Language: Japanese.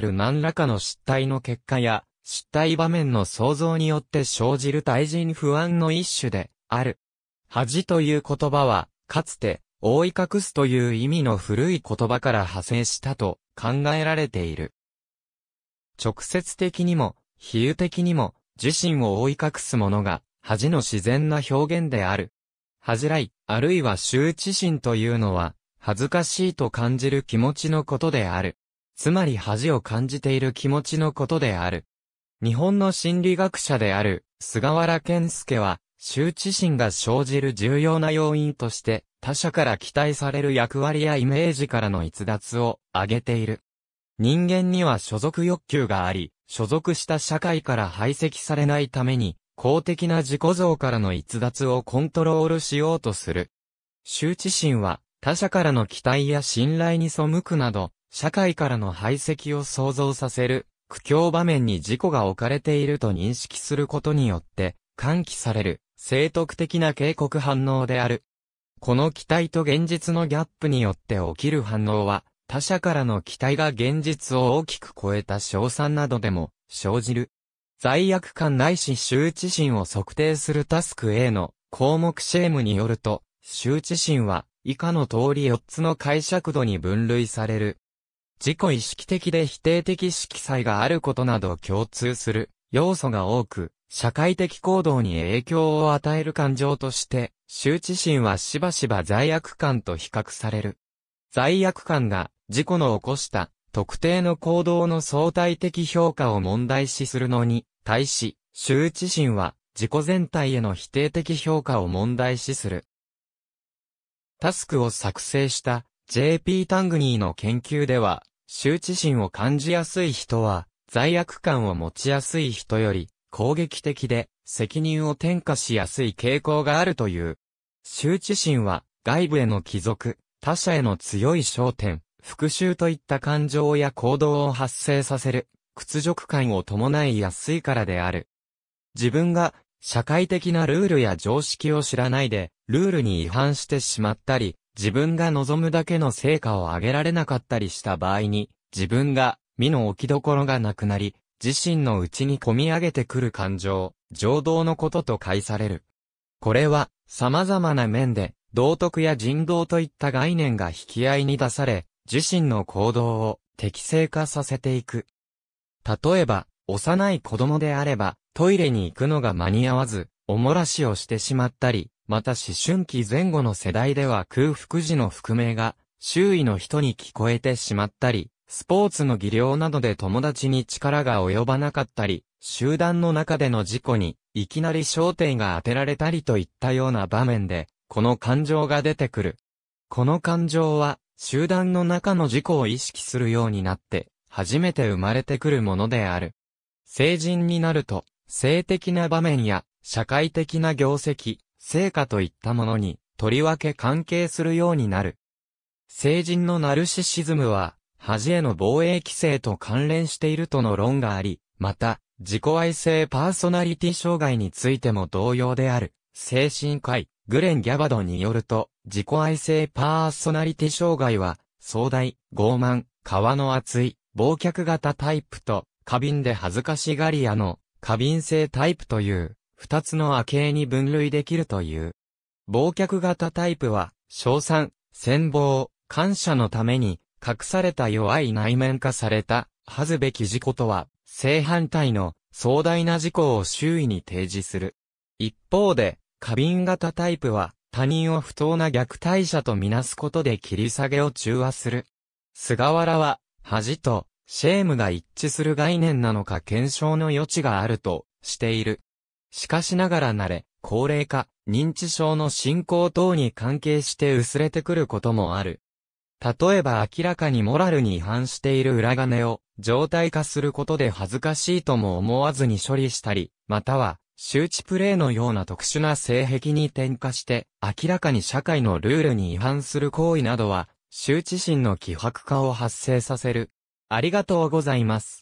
る何らかの失態の結果や、失態場面の想像によって生じる対人不安の一種で、ある。恥という言葉は、かつて、覆い隠すという意味の古い言葉から派生したと考えられている。直接的にも、比喩的にも、自身を覆い隠すものが、恥の自然な表現である。恥じらい、あるいは羞恥心というのは、恥ずかしいと感じる気持ちのことである。つまり恥を感じている気持ちのことである。日本の心理学者である菅原健介は、羞恥心が生じる重要な要因として、他者から期待される役割やイメージからの逸脱を挙げている。人間には所属欲求があり、所属した社会から排斥されないために、公的な自己像からの逸脱をコントロールしようとする。羞恥心は、他者からの期待や信頼に背くなど、社会からの排斥を想像させる、苦境場面に自己が置かれていると認識することによって、喚起される、正徳的な警告反応である。この期待と現実のギャップによって起きる反応は、他者からの期待が現実を大きく超えた賞賛などでも生じる。罪悪感ないし羞恥心を測定するタスク A の項目シェームによると、羞恥心は以下の通り4つの解釈度に分類される。自己意識的で否定的色彩があることなど共通する要素が多く、社会的行動に影響を与える感情として、羞恥心はしばしば罪悪感と比較される。罪悪感が自己の起こした特定の行動の相対的評価を問題視するのに、対し、羞恥心は自己全体への否定的評価を問題視する。タスクを作成した JP タングニーの研究では、羞恥心を感じやすい人は、罪悪感を持ちやすい人より、攻撃的で、責任を転嫁しやすい傾向があるという。羞恥心は、外部への帰属、他者への強い焦点、復讐といった感情や行動を発生させる、屈辱感を伴いやすいからである。自分が、社会的なルールや常識を知らないで、ルールに違反してしまったり、自分が望むだけの成果を上げられなかったりした場合に、自分が、身の置き所がなくなり、自身の内に込み上げてくる感情、情動のことと解される。これは、様々な面で、道徳や人道といった概念が引き合いに出され、自身の行動を適正化させていく。例えば、幼い子供であれば、トイレに行くのが間に合わず、おもらしをしてしまったり、また思春期前後の世代では空腹時の覆面が、周囲の人に聞こえてしまったり、スポーツの技量などで友達に力が及ばなかったり、集団の中での事故に、いきなり焦点が当てられたりといったような場面で、この感情が出てくる。この感情は、集団の中の事故を意識するようになって、初めて生まれてくるものである。成人になると、性的な場面や、社会的な業績、成果といったものに、とりわけ関係するようになる。成人のナルシシズムは、恥への防衛規制と関連しているとの論があり、また、自己愛性パーソナリティ障害についても同様である。精神科医、グレン・ギャバドによると、自己愛性パーソナリティ障害は、壮大、傲慢、皮の厚い、忘却型タイプと、過敏で恥ずかしがり屋の、過敏性タイプという、二つの亜恵に分類できるという。忘却型タイプは、賞賛、戦望、感謝のために、隠された弱い内面化された、恥ずべき事故とは、正反対の壮大な事故を周囲に提示する。一方で、過敏型タイプは、他人を不当な虐待者とみなすことで切り下げを中和する。菅原は、恥と、シェームが一致する概念なのか検証の余地があると、している。しかしながら慣れ、高齢化、認知症の進行等に関係して薄れてくることもある。例えば明らかにモラルに違反している裏金を状態化することで恥ずかしいとも思わずに処理したり、または周知プレイのような特殊な性癖に転化して明らかに社会のルールに違反する行為などは周知心の希薄化を発生させる。ありがとうございます。